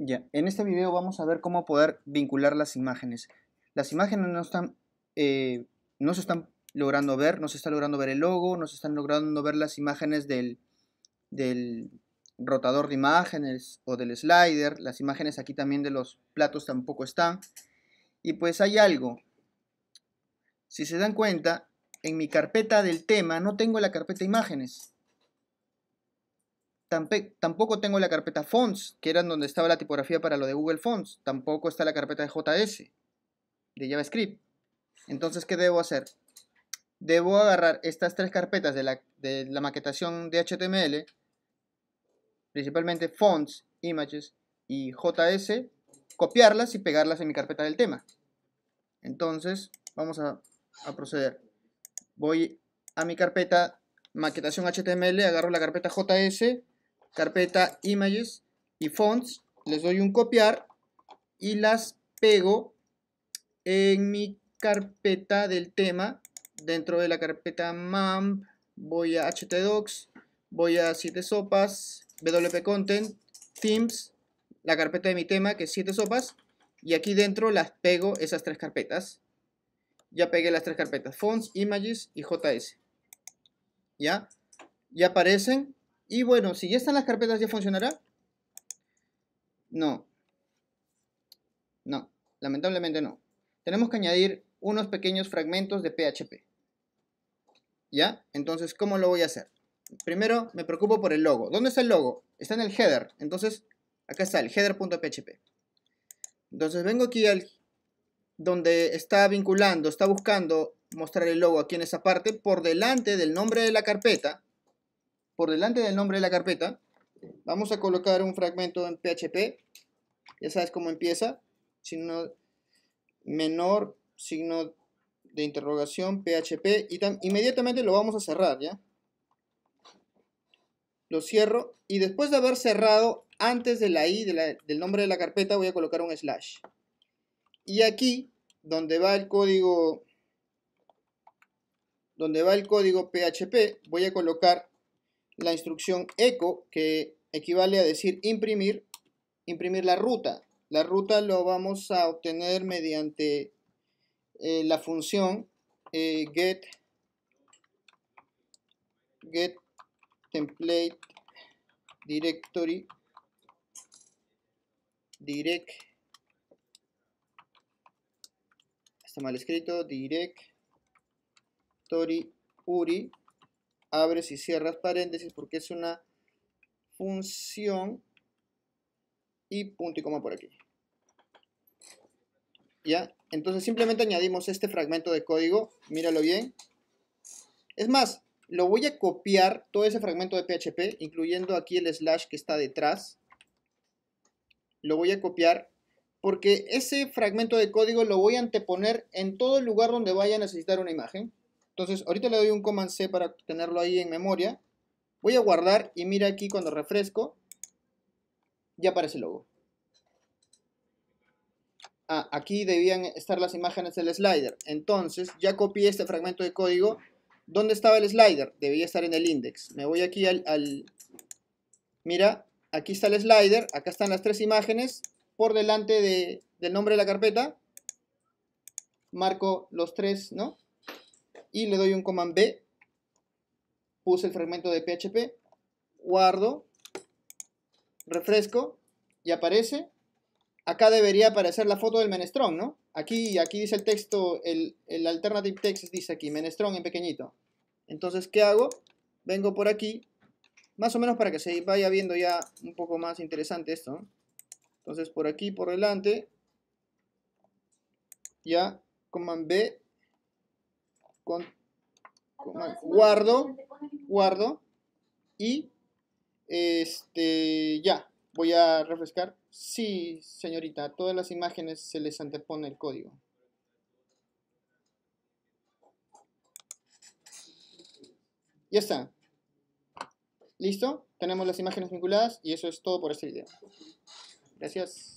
Ya, en este video vamos a ver cómo poder vincular las imágenes. Las imágenes no, están, eh, no se están logrando ver, no se está logrando ver el logo, no se están logrando ver las imágenes del, del rotador de imágenes o del slider, las imágenes aquí también de los platos tampoco están. Y pues hay algo. Si se dan cuenta, en mi carpeta del tema no tengo la carpeta imágenes tampoco tengo la carpeta fonts, que era donde estaba la tipografía para lo de Google Fonts. Tampoco está la carpeta de JS, de JavaScript. Entonces, ¿qué debo hacer? Debo agarrar estas tres carpetas de la, maquetación de HTML, principalmente fonts, images y JS, copiarlas y pegarlas en mi carpeta del tema. Entonces, vamos a, a proceder. Voy a mi carpeta maquetación HTML, agarro la carpeta JS, carpeta Images y Fonts, les doy un copiar y las pego en mi carpeta del tema. Dentro de la carpeta MAMP voy a htdocs, voy a siete sopas, wp content, themes, la carpeta de mi tema que es 7 sopas y aquí dentro las pego esas tres carpetas. Ya pegué las tres carpetas, fonts, images y js. ¿Ya? Ya aparecen y bueno, si ya están las carpetas, ¿ya funcionará? No. No, lamentablemente no. Tenemos que añadir unos pequeños fragmentos de PHP. ¿Ya? Entonces, ¿cómo lo voy a hacer? Primero, me preocupo por el logo. ¿Dónde está el logo? Está en el header. Entonces, acá está el header.php. Entonces, vengo aquí al donde está vinculando, está buscando mostrar el logo aquí en esa parte, por delante del nombre de la carpeta, por delante del nombre de la carpeta, vamos a colocar un fragmento en PHP. Ya sabes cómo empieza. Signo menor, signo de interrogación, PHP. Y inmediatamente lo vamos a cerrar, ¿ya? Lo cierro. Y después de haber cerrado, antes de la I, del nombre de la carpeta, voy a colocar un slash. Y aquí, donde va el código donde va el código PHP, voy a colocar la instrucción echo, que equivale a decir imprimir, imprimir la ruta. La ruta lo vamos a obtener mediante eh, la función eh, get, get template directory direct está mal escrito directory uri abres y cierras paréntesis porque es una función y punto y coma por aquí. ¿Ya? Entonces simplemente añadimos este fragmento de código, míralo bien. Es más, lo voy a copiar todo ese fragmento de PHP, incluyendo aquí el slash que está detrás. Lo voy a copiar porque ese fragmento de código lo voy a anteponer en todo el lugar donde vaya a necesitar una imagen. Entonces, ahorita le doy un Command C para tenerlo ahí en memoria. Voy a guardar y mira aquí cuando refresco, ya aparece el logo. Ah, aquí debían estar las imágenes del slider. Entonces, ya copié este fragmento de código. ¿Dónde estaba el slider? Debía estar en el index. Me voy aquí al... Mira, aquí está el slider, acá están las tres imágenes. Por delante del nombre de la carpeta, marco los tres, ¿no? y le doy un command B, puse el fragmento de PHP, guardo, refresco y aparece. Acá debería aparecer la foto del menestrón, ¿no? Aquí, aquí dice el texto, el, alternative text dice aquí, menestrón en pequeñito. Entonces, ¿qué hago? Vengo por aquí, más o menos para que se vaya viendo ya un poco más interesante esto. Entonces, por aquí, por delante, ya, command B, con, guardo, guardo y este ya, voy a refrescar. Sí, señorita, a todas las imágenes se les antepone el código. Ya está. ¿Listo? Tenemos las imágenes vinculadas y eso es todo por este video. Gracias.